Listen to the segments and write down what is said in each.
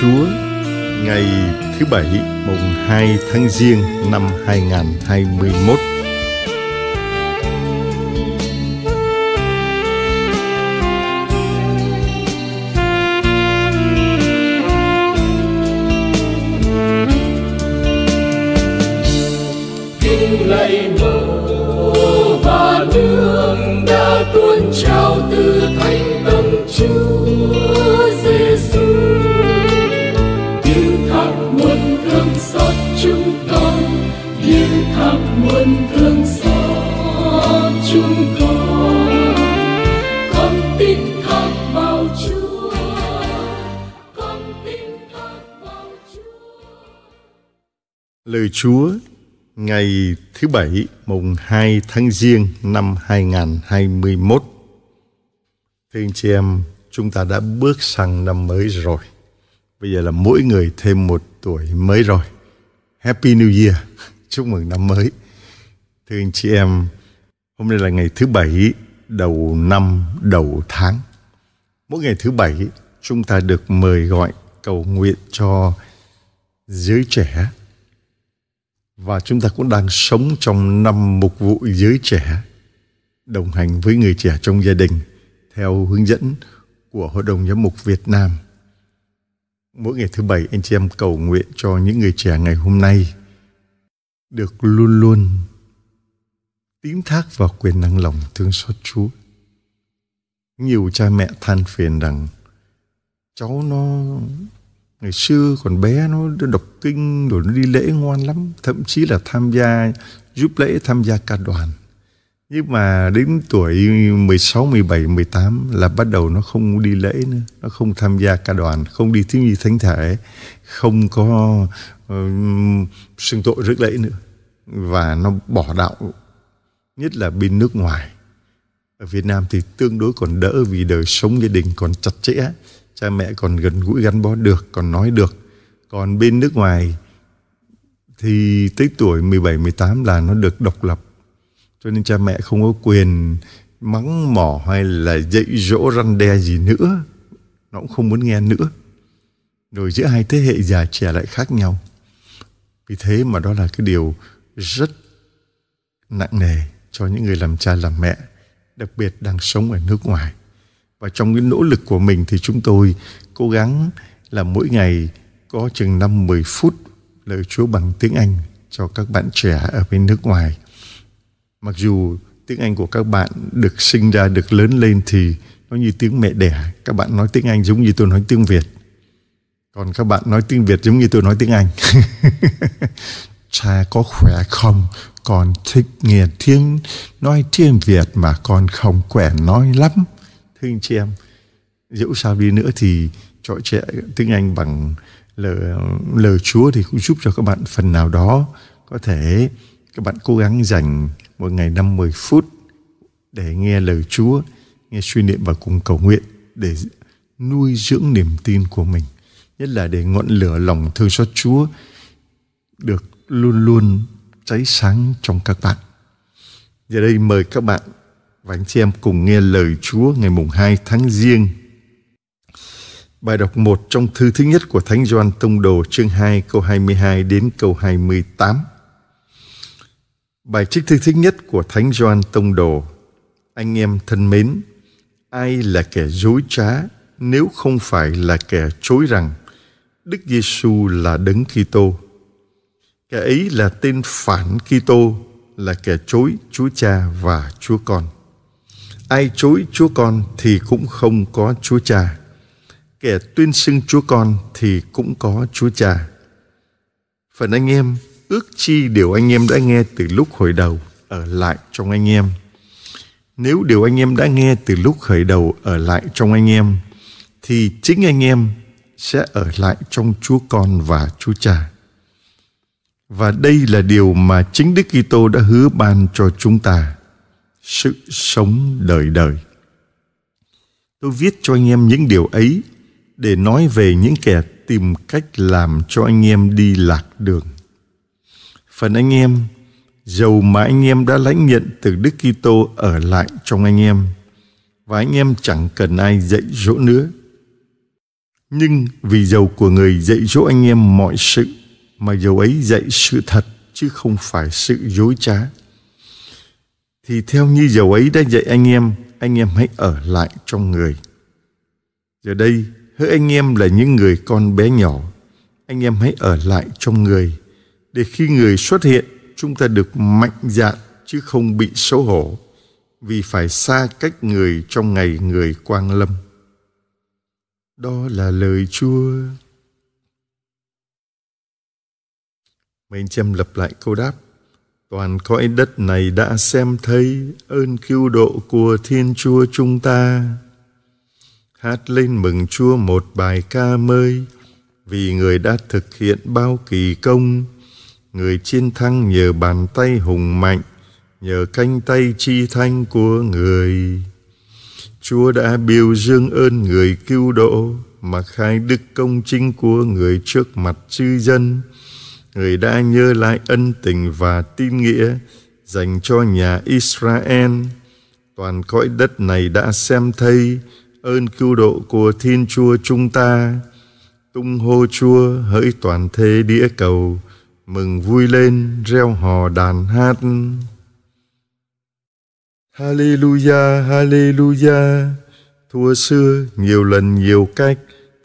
Chúa ngày thứ Bảy mùng 2 tháng Giêng năm 2021. Lời Chúa ngày thứ Bảy mùng 2 tháng Giêng năm 2021 Thưa anh chị em, chúng ta đã bước sang năm mới rồi Bây giờ là mỗi người thêm một tuổi mới rồi Happy New Year, chúc mừng năm mới Thưa anh chị em, hôm nay là ngày thứ Bảy đầu năm đầu tháng Mỗi ngày thứ Bảy chúng ta được mời gọi cầu nguyện cho giới trẻ và chúng ta cũng đang sống trong năm mục vụ giới trẻ đồng hành với người trẻ trong gia đình theo hướng dẫn của Hội đồng Giám mục Việt Nam. Mỗi ngày thứ bảy anh chị em cầu nguyện cho những người trẻ ngày hôm nay được luôn luôn tín thác vào quyền năng lòng thương xót Chúa. Nhiều cha mẹ than phiền rằng cháu nó ngày xưa còn bé nó đọc kinh rồi nó đi lễ ngoan lắm thậm chí là tham gia giúp lễ tham gia ca đoàn nhưng mà đến tuổi 16, 17, 18 là bắt đầu nó không đi lễ nữa, nó không tham gia ca đoàn, không đi thiếu nhi thánh thể, không có sinh ờ, xưng tội rước lễ nữa. Và nó bỏ đạo, nhất là bên nước ngoài. Ở Việt Nam thì tương đối còn đỡ vì đời sống gia đình còn chặt chẽ cha mẹ còn gần gũi gắn bó được còn nói được còn bên nước ngoài thì tới tuổi 17 18 là nó được độc lập cho nên cha mẹ không có quyền mắng mỏ hay là dạy dỗ răn đe gì nữa nó cũng không muốn nghe nữa rồi giữa hai thế hệ già trẻ lại khác nhau vì thế mà đó là cái điều rất nặng nề cho những người làm cha làm mẹ đặc biệt đang sống ở nước ngoài và trong cái nỗ lực của mình thì chúng tôi cố gắng là mỗi ngày có chừng 5-10 phút lời Chúa bằng tiếng Anh cho các bạn trẻ ở bên nước ngoài. Mặc dù tiếng Anh của các bạn được sinh ra, được lớn lên thì nó như tiếng mẹ đẻ. Các bạn nói tiếng Anh giống như tôi nói tiếng Việt. Còn các bạn nói tiếng Việt giống như tôi nói tiếng Anh. Cha có khỏe không? Con thích nghe tiếng, nói tiếng Việt mà con không khỏe nói lắm Hưng chị em dẫu sao đi nữa thì trọi trẻ tiếng Anh bằng lời, lời Chúa thì cũng giúp cho các bạn phần nào đó có thể các bạn cố gắng dành một ngày năm mười phút để nghe lời Chúa, nghe suy niệm và cùng cầu nguyện để nuôi dưỡng niềm tin của mình, nhất là để ngọn lửa lòng thương xót Chúa được luôn luôn cháy sáng trong các bạn. Giờ đây mời các bạn và anh chị em cùng nghe lời Chúa ngày mùng 2 tháng Giêng. Bài đọc 1 trong thư thứ nhất của Thánh Gioan Tông Đồ chương 2 câu 22 đến câu 28. Bài trích thư thứ nhất của Thánh Gioan Tông Đồ. Anh em thân mến, ai là kẻ dối trá nếu không phải là kẻ chối rằng Đức Giêsu là đấng Kitô. Kẻ ấy là tên phản Kitô, là kẻ chối Chúa Cha và Chúa Con ai chối Chúa con thì cũng không có Chúa Cha. Kẻ tuyên xưng Chúa con thì cũng có Chúa Cha. Phần anh em, ước chi điều anh em đã nghe từ lúc hồi đầu ở lại trong anh em. Nếu điều anh em đã nghe từ lúc khởi đầu ở lại trong anh em, thì chính anh em sẽ ở lại trong Chúa Con và Chúa Cha. Và đây là điều mà chính Đức Kitô đã hứa ban cho chúng ta sự sống đời đời. Tôi viết cho anh em những điều ấy để nói về những kẻ tìm cách làm cho anh em đi lạc đường. Phần anh em, dầu mà anh em đã lãnh nhận từ Đức Kitô ở lại trong anh em, và anh em chẳng cần ai dạy dỗ nữa. Nhưng vì dầu của người dạy dỗ anh em mọi sự, mà dầu ấy dạy sự thật chứ không phải sự dối trá thì theo như dầu ấy đã dạy anh em, anh em hãy ở lại trong người. Giờ đây, hỡi anh em là những người con bé nhỏ, anh em hãy ở lại trong người, để khi người xuất hiện, chúng ta được mạnh dạn chứ không bị xấu hổ, vì phải xa cách người trong ngày người quang lâm. Đó là lời Chúa. Mình anh chị lập lại câu đáp toàn cõi đất này đã xem thấy ơn cứu độ của Thiên Chúa chúng ta. Hát lên mừng Chúa một bài ca mới vì người đã thực hiện bao kỳ công, người chiến thắng nhờ bàn tay hùng mạnh, nhờ canh tay chi thanh của người. Chúa đã biểu dương ơn người cứu độ mà khai đức công chính của người trước mặt chư dân người đã nhớ lại ân tình và tin nghĩa dành cho nhà Israel. Toàn cõi đất này đã xem thấy ơn cứu độ của Thiên Chúa chúng ta. Tung hô Chúa hỡi toàn thế đĩa cầu, mừng vui lên reo hò đàn hát. Hallelujah, Hallelujah. Thua xưa nhiều lần nhiều cách,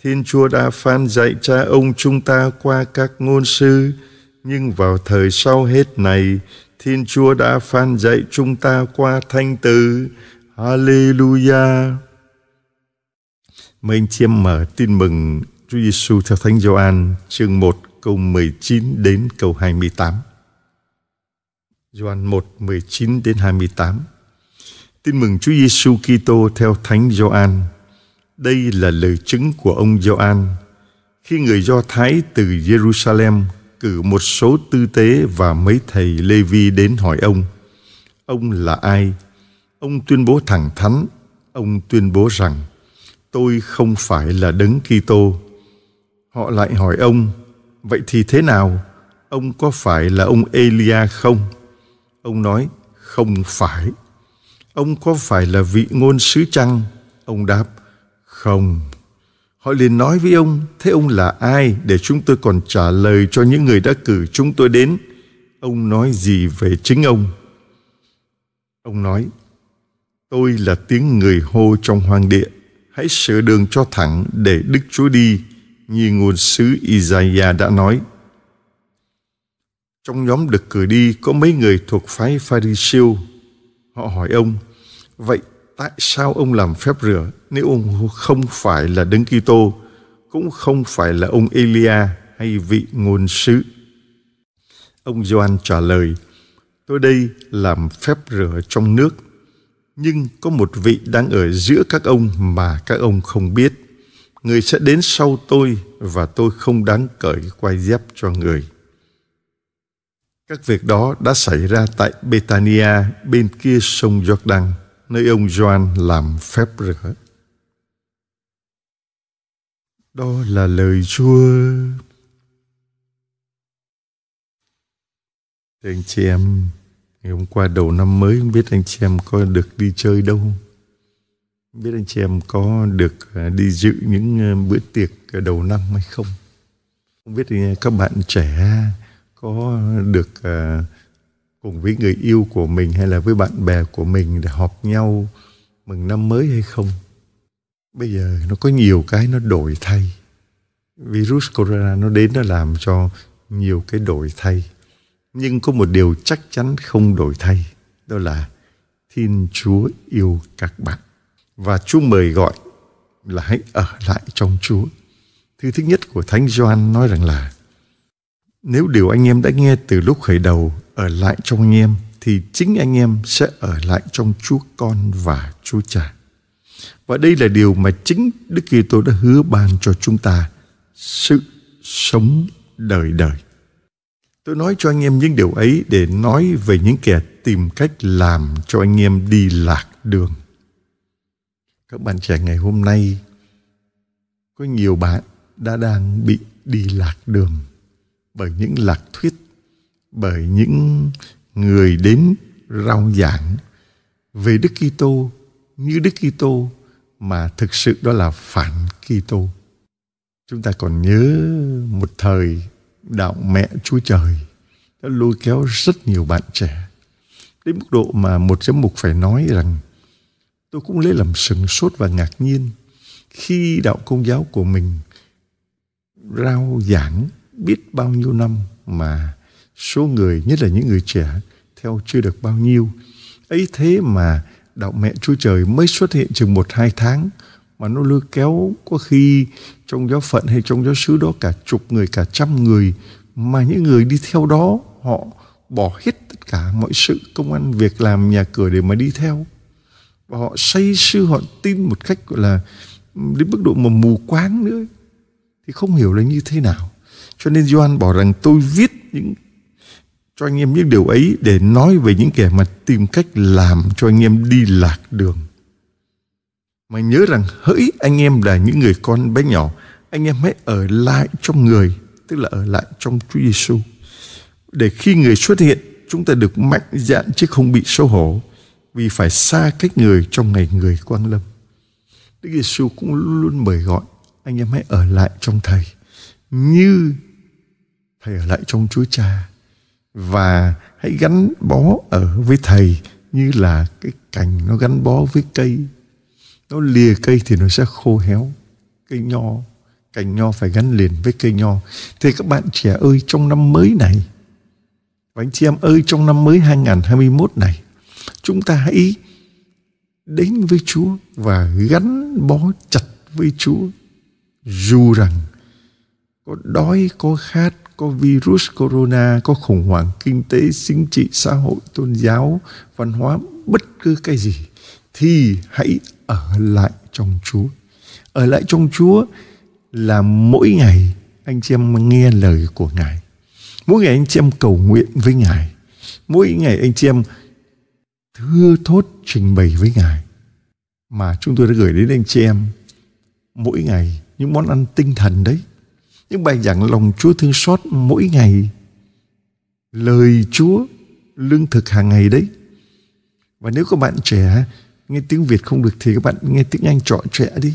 Thiên Chúa đã phán dạy cha ông chúng ta qua các ngôn sư, nhưng vào thời sau hết này, Thiên Chúa đã phán dạy chúng ta qua thanh từ. Hallelujah! Mời anh chị em mở tin mừng Chúa Giêsu theo Thánh Gioan chương 1 câu 19 đến câu 28. Gioan 1 19 đến 28. Tin mừng Chúa Giêsu Kitô theo Thánh Gioan. Đây là lời chứng của ông Gioan khi người Do Thái từ Jerusalem cử một số tư tế và mấy thầy Lê Vi đến hỏi ông. Ông là ai? Ông tuyên bố thẳng thắn, ông tuyên bố rằng tôi không phải là đấng Kitô. Họ lại hỏi ông, vậy thì thế nào? Ông có phải là ông Elia không? Ông nói, không phải. Ông có phải là vị ngôn sứ chăng? Ông đáp, không. Họ liền nói với ông, thế ông là ai để chúng tôi còn trả lời cho những người đã cử chúng tôi đến? Ông nói gì về chính ông? Ông nói, tôi là tiếng người hô trong hoang địa. Hãy sửa đường cho thẳng để Đức Chúa đi, như ngôn sứ Isaiah đã nói. Trong nhóm được cử đi có mấy người thuộc phái Pharisêu. Họ hỏi ông, vậy tại sao ông làm phép rửa nếu ông không phải là Đấng Kitô, cũng không phải là ông Elia hay vị ngôn sứ? Ông Gioan trả lời, tôi đây làm phép rửa trong nước, nhưng có một vị đang ở giữa các ông mà các ông không biết. Người sẽ đến sau tôi và tôi không đáng cởi quay dép cho người. Các việc đó đã xảy ra tại Betania bên kia sông Jordan nơi ông Joan làm phép rửa. Đó là lời Chúa. anh chị em, ngày hôm qua đầu năm mới không biết anh chị em có được đi chơi đâu không? biết anh chị em có được à, đi dự những à, bữa tiệc đầu năm hay không không biết à, các bạn trẻ có được cùng với người yêu của mình hay là với bạn bè của mình để họp nhau mừng năm mới hay không bây giờ nó có nhiều cái nó đổi thay virus corona nó đến nó làm cho nhiều cái đổi thay nhưng có một điều chắc chắn không đổi thay đó là thiên chúa yêu các bạn và chúa mời gọi là hãy ở lại trong chúa Thứ thứ nhất của thánh gioan nói rằng là nếu điều anh em đã nghe từ lúc khởi đầu ở lại trong anh em thì chính anh em sẽ ở lại trong Chúa Con và Chúa Cha. Và đây là điều mà chính Đức Kitô đã hứa ban cho chúng ta sự sống đời đời. Tôi nói cho anh em những điều ấy để nói về những kẻ tìm cách làm cho anh em đi lạc đường. Các bạn trẻ ngày hôm nay có nhiều bạn đã đang bị đi lạc đường bởi những lạc thuyết bởi những người đến rao giảng về Đức Kitô như Đức Kitô mà thực sự đó là phản Kitô. Chúng ta còn nhớ một thời đạo mẹ Chúa Trời đã lôi kéo rất nhiều bạn trẻ đến mức độ mà một giám mục phải nói rằng tôi cũng lấy làm sừng sốt và ngạc nhiên khi đạo công giáo của mình rao giảng biết bao nhiêu năm mà số người, nhất là những người trẻ, theo chưa được bao nhiêu. ấy thế mà đạo mẹ Chúa Trời mới xuất hiện chừng một hai tháng mà nó lưa kéo có khi trong giáo phận hay trong giáo xứ đó cả chục người cả trăm người mà những người đi theo đó họ bỏ hết tất cả mọi sự công an việc làm nhà cửa để mà đi theo và họ say sư họ tin một cách gọi là đến mức độ mà mù quáng nữa thì không hiểu là như thế nào cho nên Doan bảo rằng tôi viết những cho anh em những điều ấy để nói về những kẻ mà tìm cách làm cho anh em đi lạc đường. Mà nhớ rằng hỡi anh em là những người con bé nhỏ, anh em hãy ở lại trong người, tức là ở lại trong Chúa Giêsu. Để khi người xuất hiện, chúng ta được mạnh dạn chứ không bị xấu hổ, vì phải xa cách người trong ngày người quang lâm. Đức Giêsu cũng luôn mời gọi anh em hãy ở lại trong Thầy, như Thầy ở lại trong Chúa Cha và hãy gắn bó ở với thầy như là cái cành nó gắn bó với cây nó lìa cây thì nó sẽ khô héo cây nho cành nho phải gắn liền với cây nho thì các bạn trẻ ơi trong năm mới này và anh chị em ơi trong năm mới 2021 này chúng ta hãy đến với Chúa và gắn bó chặt với Chúa dù rằng có đói có khát có virus corona có khủng hoảng kinh tế chính trị xã hội tôn giáo văn hóa bất cứ cái gì thì hãy ở lại trong chúa ở lại trong chúa là mỗi ngày anh chị em nghe lời của ngài mỗi ngày anh chị em cầu nguyện với ngài mỗi ngày anh chị em thưa thốt trình bày với ngài mà chúng tôi đã gửi đến anh chị em mỗi ngày những món ăn tinh thần đấy những bài giảng lòng Chúa thương xót mỗi ngày lời Chúa lương thực hàng ngày đấy và nếu các bạn trẻ nghe tiếng Việt không được thì các bạn nghe tiếng Anh trọ trẻ đi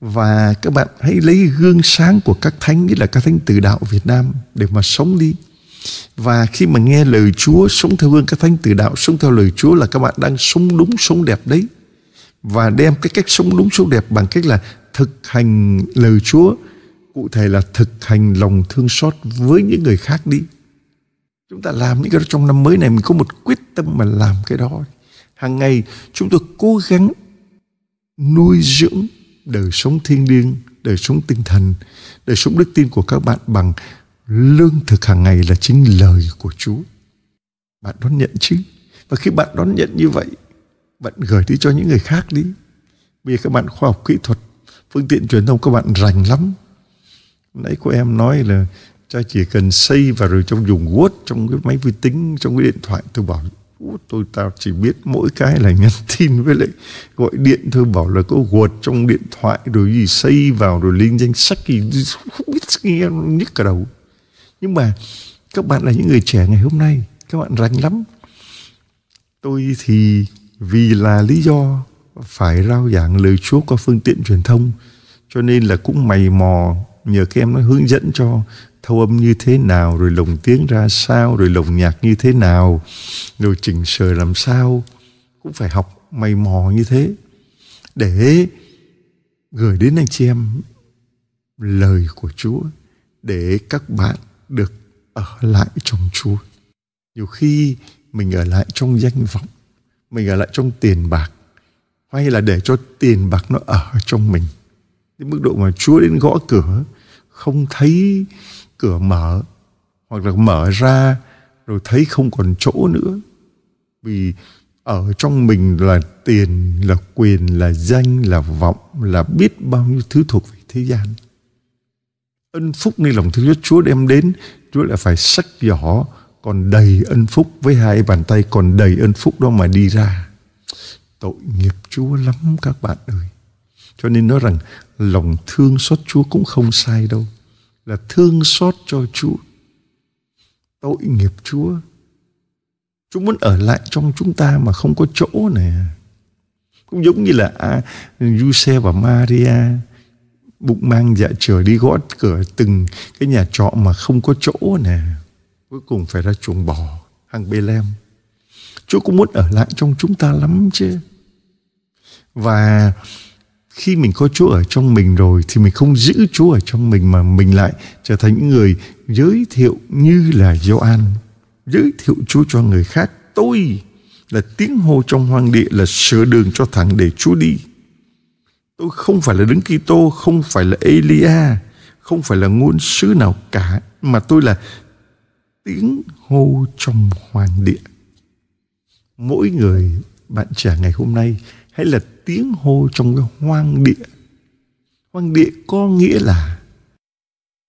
và các bạn hãy lấy gương sáng của các thánh nghĩa là các thánh tử đạo Việt Nam để mà sống đi và khi mà nghe lời Chúa sống theo gương các thánh tử đạo sống theo lời Chúa là các bạn đang sống đúng sống đẹp đấy và đem cái cách sống đúng sống đẹp bằng cách là thực hành lời Chúa cụ thể là thực hành lòng thương xót với những người khác đi chúng ta làm những cái đó trong năm mới này mình có một quyết tâm mà làm cái đó hàng ngày chúng tôi cố gắng nuôi dưỡng đời sống thiêng liêng đời sống tinh thần đời sống đức tin của các bạn bằng lương thực hàng ngày là chính lời của Chúa bạn đón nhận chứ và khi bạn đón nhận như vậy bạn gửi đi cho những người khác đi bây giờ các bạn khoa học kỹ thuật phương tiện truyền thông các bạn rành lắm nãy cô em nói là cha chỉ cần xây vào rồi trong dùng Word trong cái máy vi tính trong cái điện thoại tôi bảo tôi tao chỉ biết mỗi cái là nhắn tin với lại gọi điện thôi bảo là có Word trong điện thoại rồi gì xây vào rồi lên danh sách gì không biết nghe nhức cả đầu nhưng mà các bạn là những người trẻ ngày hôm nay các bạn rành lắm tôi thì vì là lý do phải rao giảng lời Chúa qua phương tiện truyền thông cho nên là cũng mày mò nhờ các em nó hướng dẫn cho thâu âm như thế nào rồi lồng tiếng ra sao rồi lồng nhạc như thế nào rồi chỉnh sửa làm sao cũng phải học mày mò như thế để gửi đến anh chị em lời của Chúa để các bạn được ở lại trong Chúa. Nhiều khi mình ở lại trong danh vọng, mình ở lại trong tiền bạc, hay là để cho tiền bạc nó ở trong mình. Đến mức độ mà Chúa đến gõ cửa không thấy cửa mở hoặc là mở ra rồi thấy không còn chỗ nữa vì ở trong mình là tiền là quyền là danh là vọng là biết bao nhiêu thứ thuộc về thế gian ân phúc ngay lòng thứ nhất Chúa đem đến Chúa lại phải sách giỏ còn đầy ân phúc với hai bàn tay còn đầy ân phúc đó mà đi ra tội nghiệp Chúa lắm các bạn ơi cho nên nói rằng lòng thương xót Chúa cũng không sai đâu. Là thương xót cho Chúa. Tội nghiệp Chúa. Chúa muốn ở lại trong chúng ta mà không có chỗ nè, Cũng giống như là à, Giuse và Maria bụng mang dạ trở đi gõ cửa từng cái nhà trọ mà không có chỗ nè. Cuối cùng phải ra chuồng bò, hàng bê lem. Chúa cũng muốn ở lại trong chúng ta lắm chứ. Và khi mình có Chúa ở trong mình rồi thì mình không giữ Chúa ở trong mình mà mình lại trở thành những người giới thiệu như là Gioan giới thiệu Chúa cho người khác tôi là tiếng hô trong hoang địa là sửa đường cho thẳng để Chúa đi tôi không phải là đứng Kitô không phải là Elia không phải là ngôn sứ nào cả mà tôi là tiếng hô trong hoàng địa mỗi người bạn trẻ ngày hôm nay hay là tiếng hô trong cái hoang địa hoang địa có nghĩa là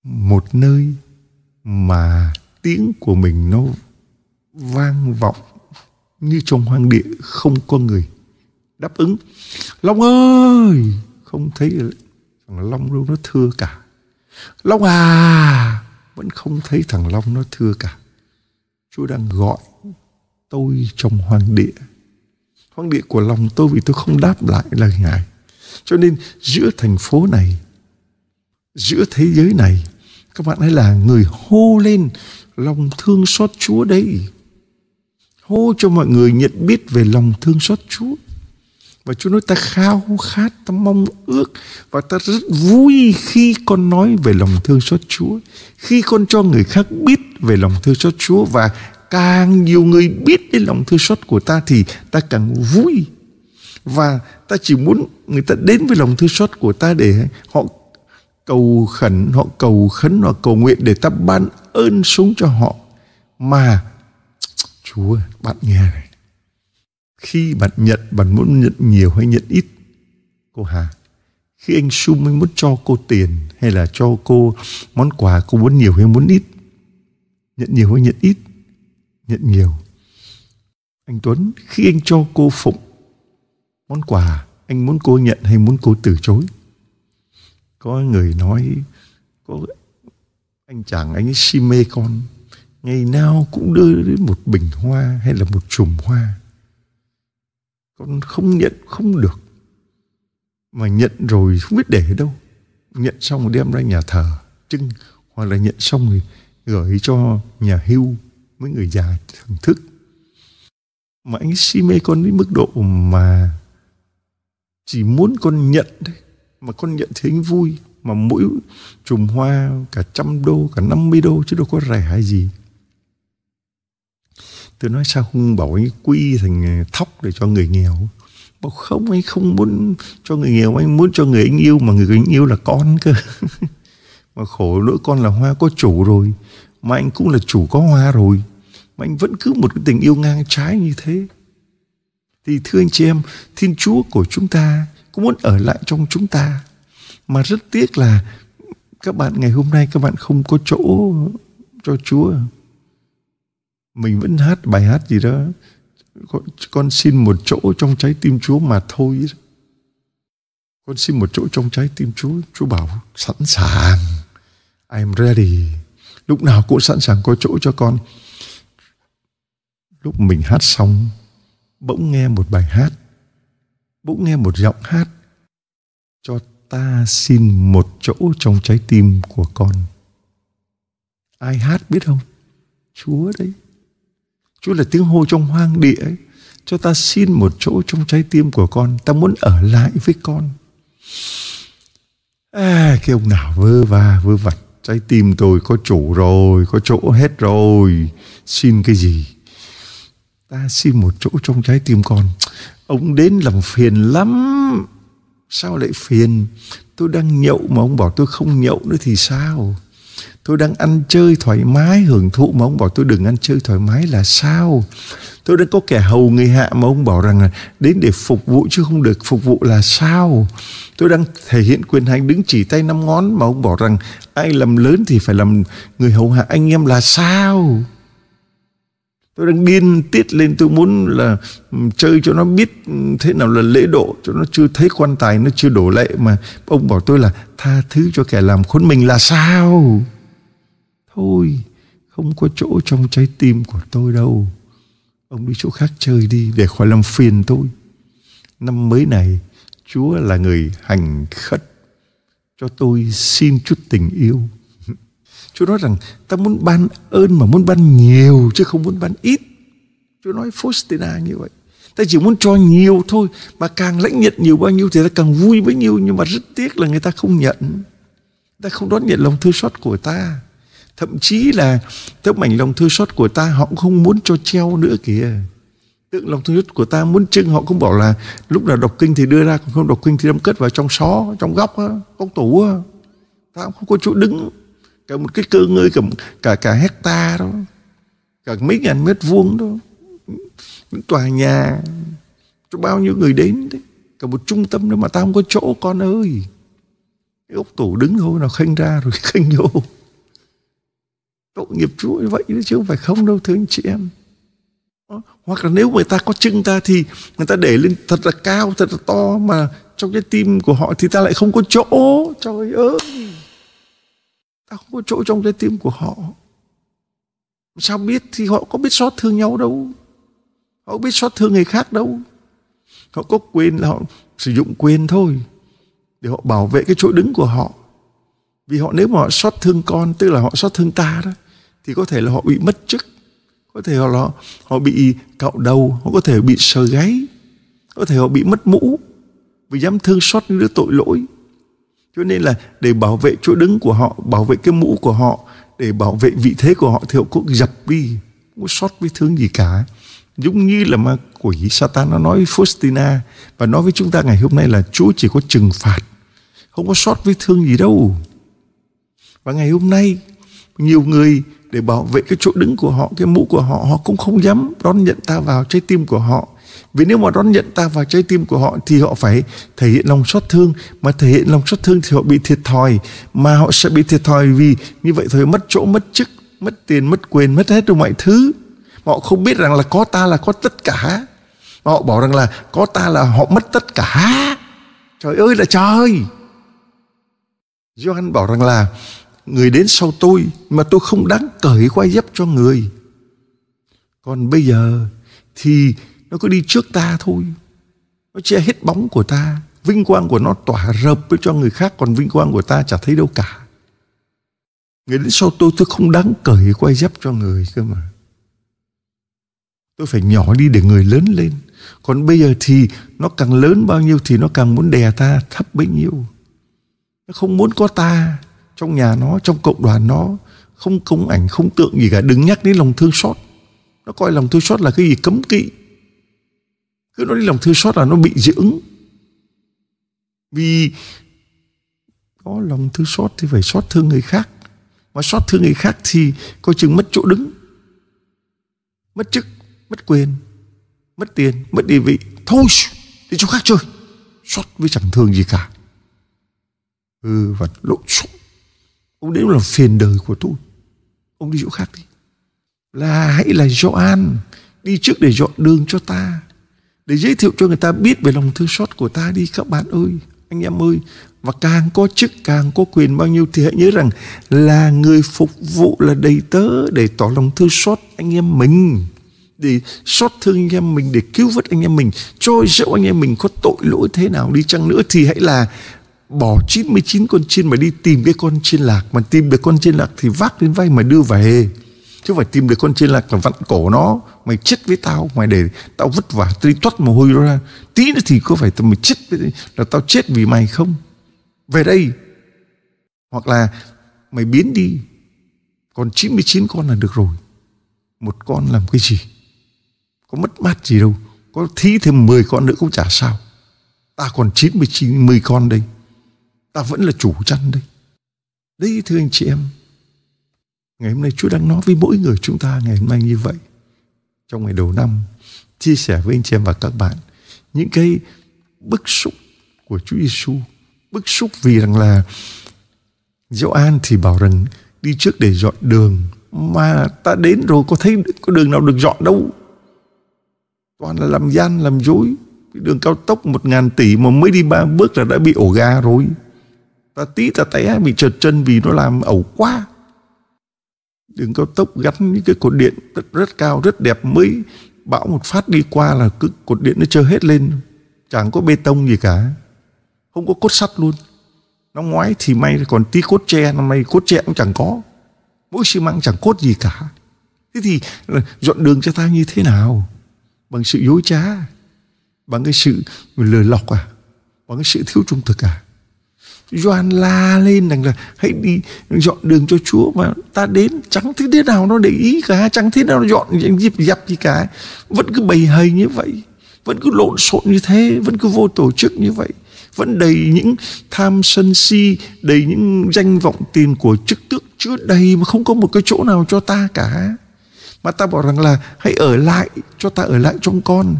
một nơi mà tiếng của mình nó vang vọng như trong hoang địa không có người đáp ứng long ơi không thấy thằng long đâu nó thưa cả long à vẫn không thấy thằng long nó thưa cả chúa đang gọi tôi trong hoang địa hoang địa của lòng tôi vì tôi không đáp lại lời ngài cho nên giữa thành phố này giữa thế giới này các bạn hãy là người hô lên lòng thương xót chúa đấy hô cho mọi người nhận biết về lòng thương xót chúa và Chúa nói ta khao khát, ta mong ước và ta rất vui khi con nói về lòng thương xót Chúa. Khi con cho người khác biết về lòng thương xót Chúa và càng nhiều người biết đến lòng thương xót của ta thì ta càng vui và ta chỉ muốn người ta đến với lòng thương xót của ta để họ cầu khẩn họ cầu khấn họ cầu nguyện để ta ban ơn xuống cho họ mà chúa bạn nghe này khi bạn nhận bạn muốn nhận nhiều hay nhận ít cô hà khi anh sum anh muốn cho cô tiền hay là cho cô món quà cô muốn nhiều hay muốn ít nhận nhiều hay nhận ít nhận nhiều anh tuấn khi anh cho cô phụng món quà anh muốn cô nhận hay muốn cô từ chối có người nói có anh chàng anh ấy si mê con ngày nào cũng đưa đến một bình hoa hay là một chùm hoa con không nhận không được mà nhận rồi không biết để đâu nhận xong đem ra nhà thờ trưng hoặc là nhận xong rồi gửi cho nhà hưu mấy người già thưởng thức mà anh si mê con đến mức độ mà chỉ muốn con nhận đấy mà con nhận thấy anh vui mà mỗi chùm hoa cả trăm đô cả năm mươi đô chứ đâu có rẻ hay gì tôi nói sao không bảo anh quy thành à, thóc để cho người nghèo bảo không anh không muốn cho người nghèo anh muốn cho người anh yêu mà người anh yêu là con cơ mà khổ nỗi con là hoa có chủ rồi mà anh cũng là chủ có hoa rồi Mà anh vẫn cứ một cái tình yêu ngang trái như thế Thì thưa anh chị em Thiên Chúa của chúng ta Cũng muốn ở lại trong chúng ta Mà rất tiếc là Các bạn ngày hôm nay các bạn không có chỗ Cho Chúa Mình vẫn hát bài hát gì đó con xin một chỗ trong trái tim Chúa mà thôi. Con xin một chỗ trong trái tim Chúa. Chúa bảo sẵn sàng. I'm ready lúc nào cũng sẵn sàng có chỗ cho con lúc mình hát xong bỗng nghe một bài hát bỗng nghe một giọng hát cho ta xin một chỗ trong trái tim của con ai hát biết không chúa đấy chúa là tiếng hô trong hoang địa ấy. cho ta xin một chỗ trong trái tim của con ta muốn ở lại với con à, cái ông nào vơ va vơ vặt. Trái tim tôi có chủ rồi, có chỗ hết rồi. Xin cái gì? Ta xin một chỗ trong trái tim con. Ông đến làm phiền lắm. Sao lại phiền? Tôi đang nhậu mà ông bảo tôi không nhậu nữa thì sao? Tôi đang ăn chơi thoải mái hưởng thụ mà ông bảo tôi đừng ăn chơi thoải mái là sao? Tôi đang có kẻ hầu người hạ mà ông bảo rằng là đến để phục vụ chứ không được phục vụ là sao? Tôi đang thể hiện quyền hành đứng chỉ tay năm ngón mà ông bảo rằng ai làm lớn thì phải làm người hầu hạ anh em là sao? tôi đang điên tiết lên tôi muốn là chơi cho nó biết thế nào là lễ độ cho nó chưa thấy quan tài nó chưa đổ lệ mà ông bảo tôi là tha thứ cho kẻ làm khốn mình là sao thôi không có chỗ trong trái tim của tôi đâu ông đi chỗ khác chơi đi để khỏi làm phiền tôi năm mới này chúa là người hành khất cho tôi xin chút tình yêu chúa nói rằng ta muốn ban ơn mà muốn ban nhiều chứ không muốn ban ít chúa nói Faustina như vậy ta chỉ muốn cho nhiều thôi mà càng lãnh nhận nhiều bao nhiêu thì ta càng vui bấy nhiêu nhưng mà rất tiếc là người ta không nhận ta không đón nhận lòng thương xót của ta thậm chí là tấm mảnh lòng thư xót của ta họ cũng không muốn cho treo nữa kìa tượng lòng thương xót của ta muốn trưng họ cũng bảo là lúc nào đọc kinh thì đưa ra không đọc kinh thì đâm cất vào trong xó trong góc á góc tủ á ta cũng không có chỗ đứng cả một cái cơ ngơi cả cả cả hecta đó cả mấy ngàn mét vuông đó những tòa nhà cho bao nhiêu người đến đấy cả một trung tâm đó mà ta không có chỗ con ơi cái ốc tủ đứng thôi nào khênh ra rồi khênh vô tội nghiệp Chúa như vậy chứ không phải không đâu thưa anh chị em hoặc là nếu người ta có chân ta thì người ta để lên thật là cao thật là to mà trong cái tim của họ thì ta lại không có chỗ trời ơi ta không có chỗ trong cái tim của họ sao biết thì họ có biết xót thương nhau đâu họ biết xót thương người khác đâu họ có quyền là họ sử dụng quyền thôi để họ bảo vệ cái chỗ đứng của họ vì họ nếu mà họ xót thương con tức là họ xót thương ta đó thì có thể là họ bị mất chức có thể họ họ, họ bị cạo đầu họ có thể bị sờ gáy có thể họ bị mất mũ vì dám thương xót những đứa tội lỗi cho nên là để bảo vệ chỗ đứng của họ bảo vệ cái mũ của họ để bảo vệ vị thế của họ thì họ cũng dập đi cũng xót với thương gì cả giống như là mà quỷ Satan nó nói với Faustina và nói với chúng ta ngày hôm nay là Chúa chỉ có trừng phạt không có sót với thương gì đâu và ngày hôm nay nhiều người để bảo vệ cái chỗ đứng của họ, cái mũ của họ, họ cũng không dám đón nhận ta vào trái tim của họ. Vì nếu mà đón nhận ta vào trái tim của họ thì họ phải thể hiện lòng xót thương, mà thể hiện lòng xót thương thì họ bị thiệt thòi, mà họ sẽ bị thiệt thòi vì như vậy thôi mất chỗ, mất chức, mất tiền, mất quyền, mất hết mọi thứ. Mà họ không biết rằng là có ta là có tất cả. Mà họ bảo rằng là có ta là họ mất tất cả. Trời ơi là trời. Johan bảo rằng là người đến sau tôi mà tôi không đáng cởi quay dép cho người. Còn bây giờ thì nó cứ đi trước ta thôi. Nó che hết bóng của ta, vinh quang của nó tỏa rập với cho người khác còn vinh quang của ta chả thấy đâu cả. Người đến sau tôi tôi không đáng cởi quay dép cho người cơ mà. Tôi phải nhỏ đi để người lớn lên. Còn bây giờ thì nó càng lớn bao nhiêu thì nó càng muốn đè ta thấp bấy nhiêu. Nó không muốn có ta trong nhà nó trong cộng đoàn nó không cống ảnh không tượng gì cả đừng nhắc đến lòng thương xót nó coi lòng thương xót là cái gì cấm kỵ cứ nói đến lòng thương xót là nó bị dị ứng vì có lòng thương xót thì phải xót thương người khác mà xót thương người khác thì coi chừng mất chỗ đứng mất chức mất quyền mất tiền mất địa vị thôi đi chỗ khác chơi xót với chẳng thương gì cả ừ và lộn xộn ông đến làm phiền đời của tôi ông đi chỗ khác đi là hãy là Gioan đi trước để dọn đường cho ta để giới thiệu cho người ta biết về lòng thương xót của ta đi các bạn ơi anh em ơi và càng có chức càng có quyền bao nhiêu thì hãy nhớ rằng là người phục vụ là đầy tớ để tỏ lòng thương xót anh em mình để xót thương anh em mình để cứu vớt anh em mình cho dẫu anh em mình có tội lỗi thế nào đi chăng nữa thì hãy là bỏ 99 con chiên mà đi tìm cái con chiên lạc mà tìm được con chiên lạc thì vác lên vai mà đưa về chứ phải tìm được con chiên lạc là vặn cổ nó mày chết với tao mày để tao vất vả tao đi toát mồ hôi ra tí nữa thì có phải tao mày chết với, là tao chết vì mày không về đây hoặc là mày biến đi còn 99 con là được rồi một con làm cái gì có mất mát gì đâu có thí thêm 10 con nữa cũng chả sao ta còn 99 10 con đây ta vẫn là chủ chăn đấy đấy thưa anh chị em ngày hôm nay chúa đang nói với mỗi người chúng ta ngày hôm nay như vậy trong ngày đầu năm chia sẻ với anh chị em và các bạn những cái bức xúc của Chúa Giêsu bức xúc vì rằng là Diệu An thì bảo rằng đi trước để dọn đường mà ta đến rồi có thấy có đường nào được dọn đâu toàn là làm gian làm dối đường cao tốc một ngàn tỷ mà mới đi ba bước là đã bị ổ ga rồi ta tí ta té bị trượt chân vì nó làm ẩu quá đường cao tốc gắn những cái cột điện rất, rất cao rất đẹp mới bão một phát đi qua là cứ cột điện nó trơ hết lên chẳng có bê tông gì cả không có cốt sắt luôn nó ngoái thì may còn tí cốt tre năm may cốt tre cũng chẳng có mỗi xi măng chẳng cốt gì cả thế thì dọn đường cho ta như thế nào bằng sự dối trá bằng cái sự lừa lọc à bằng cái sự thiếu trung thực à doan la lên rằng là hãy đi dọn đường cho Chúa mà ta đến chẳng thấy thế nào nó để ý cả chẳng thế nào nó dọn dịp dập gì cả vẫn cứ bầy hầy như vậy vẫn cứ lộn xộn như thế vẫn cứ vô tổ chức như vậy vẫn đầy những tham sân si đầy những danh vọng tiền của chức tước chứa đầy mà không có một cái chỗ nào cho ta cả mà ta bảo rằng là hãy ở lại cho ta ở lại trong con.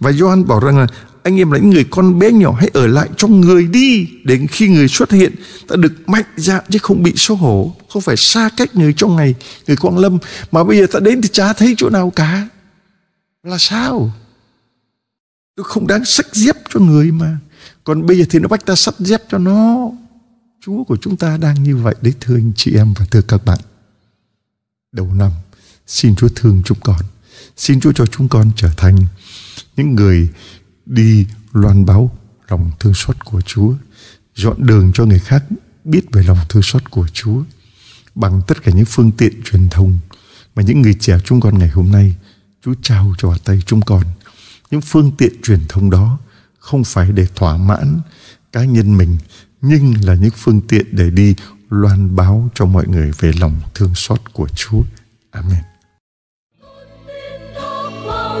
Và Gioan bảo rằng là anh em là những người con bé nhỏ hãy ở lại trong người đi đến khi người xuất hiện ta được mạnh dạn chứ không bị xấu hổ không phải xa cách người trong ngày người quang lâm mà bây giờ ta đến thì chả thấy chỗ nào cả là sao tôi không đáng sách dép cho người mà còn bây giờ thì nó bắt ta sắp dép cho nó chúa của chúng ta đang như vậy đấy thưa anh chị em và thưa các bạn đầu năm Xin Chúa thương chúng con. Xin Chúa cho chúng con trở thành những người đi loan báo lòng thương xót của Chúa, dọn đường cho người khác biết về lòng thương xót của Chúa bằng tất cả những phương tiện truyền thông mà những người trẻ chúng con ngày hôm nay Chúa trao cho tay chúng con. Những phương tiện truyền thông đó không phải để thỏa mãn cá nhân mình nhưng là những phương tiện để đi loan báo cho mọi người về lòng thương xót của Chúa. Amen.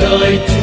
đời